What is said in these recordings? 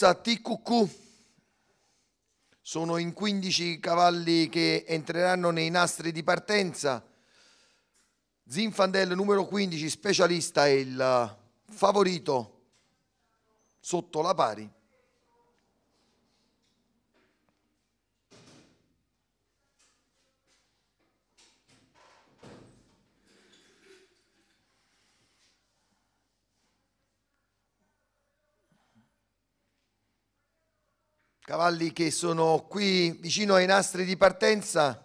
corsa TQQ. Sono in 15 cavalli che entreranno nei nastri di partenza. Zinfandel numero 15, specialista, è il favorito sotto la pari. cavalli che sono qui vicino ai nastri di partenza.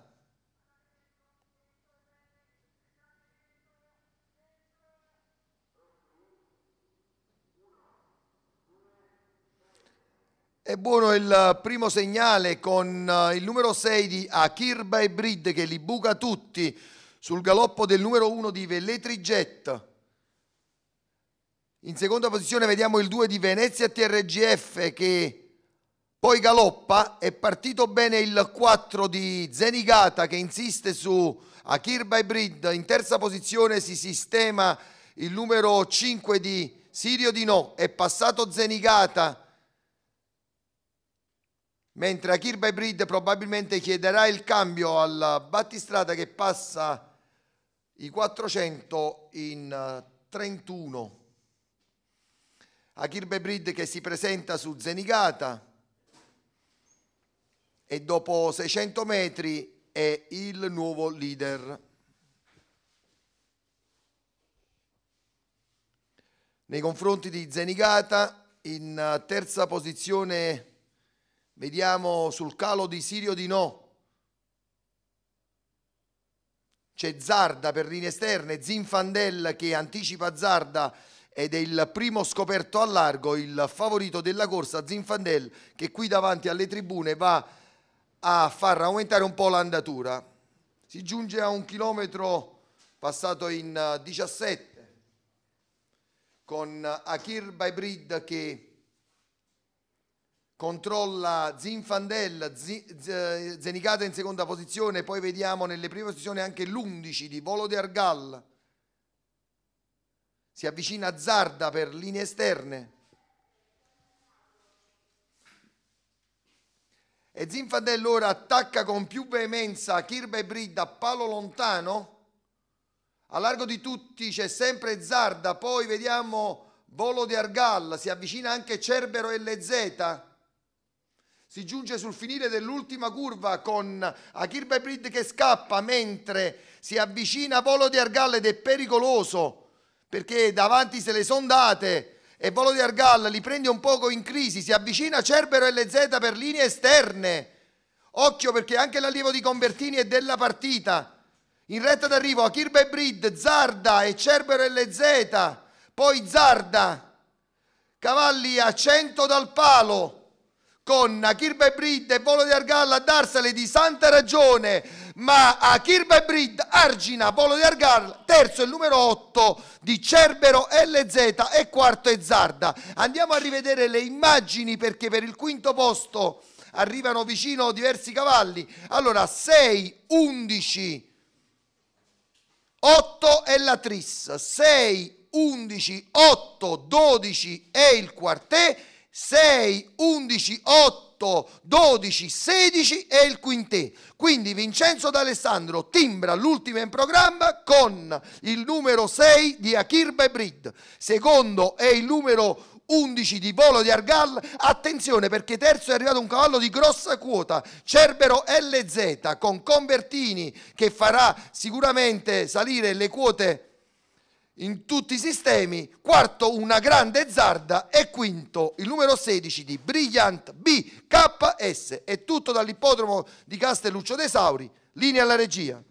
È buono il primo segnale con eh, il numero 6 di Akirba e Brid che li buca tutti sul galoppo del numero 1 di Velletri Jet. In seconda posizione vediamo il 2 di Venezia TRGF che poi Galoppa è partito bene il 4 di Zenigata che insiste su Akirba Baibrid. In terza posizione si sistema il numero 5 di Sirio Di No. È passato Zenigata. Mentre Akirba Baibrid probabilmente chiederà il cambio al battistrada che passa i 400 in 31. Eh, Akirba Baibrid che si presenta su Zenigata e dopo 600 metri è il nuovo leader. Nei confronti di Zenigata in terza posizione vediamo sul calo di Sirio Di No. C'è Zarda per linee esterne, Zinfandel che anticipa Zarda ed è il primo scoperto a largo, il favorito della corsa Zinfandel che qui davanti alle tribune va a a far aumentare un po' l'andatura. Si giunge a un chilometro passato in 17 eh, con eh, Akir Baibrid che controlla Zinfandel, eh, Zenicata in seconda posizione, poi vediamo nelle prime posizioni anche l'11 di Volo di Argal. Si avvicina Zarda per linee esterne. E Zinfandel ora attacca con più veemenza Kirba e Bridda a palo lontano. A largo di tutti c'è sempre Zarda, poi vediamo Volo di Argalla, si avvicina anche Cerbero e LZ. Si giunge sul finire dell'ultima curva con Akirba Bebrid che scappa mentre si avvicina Volo di Argalla ed è pericoloso perché davanti se le sono date e Volo di Argalla li prende un poco in crisi, si avvicina Cerbero e le per linee esterne. Occhio perché anche l'allievo di Convertini è della partita. In retta d'arrivo Akirbe Brid, Zarda e Cerbero LZ, poi Zarda, Cavalli a 100 dal palo con Kirby Brid e Volo di Argalla a Darsale di Santa Ragione ma Akir Bebrid argina Polo di Argal, terzo il numero 8 di Cerbero LZ e quarto è Zarda. Andiamo a rivedere le immagini perché per il quinto posto arrivano vicino diversi cavalli. Allora 6, 11, 8 è la Tris, 6, 11, 8, 12 è il quartet 6, 11, 8, 12, 16 e il quintet. Quindi Vincenzo D'Alessandro timbra l'ultima in programma con il numero 6 di Akirba Ebrid. Secondo è il numero 11 di Polo di Argal. Attenzione perché terzo è arrivato un cavallo di grossa quota, Cerbero LZ con Convertini che farà sicuramente salire le quote in tutti i sistemi, quarto una grande zarda e quinto il numero 16 di Brilliant BKS. È tutto dall'ippodromo di Castelluccio Tesauri, linea alla regia.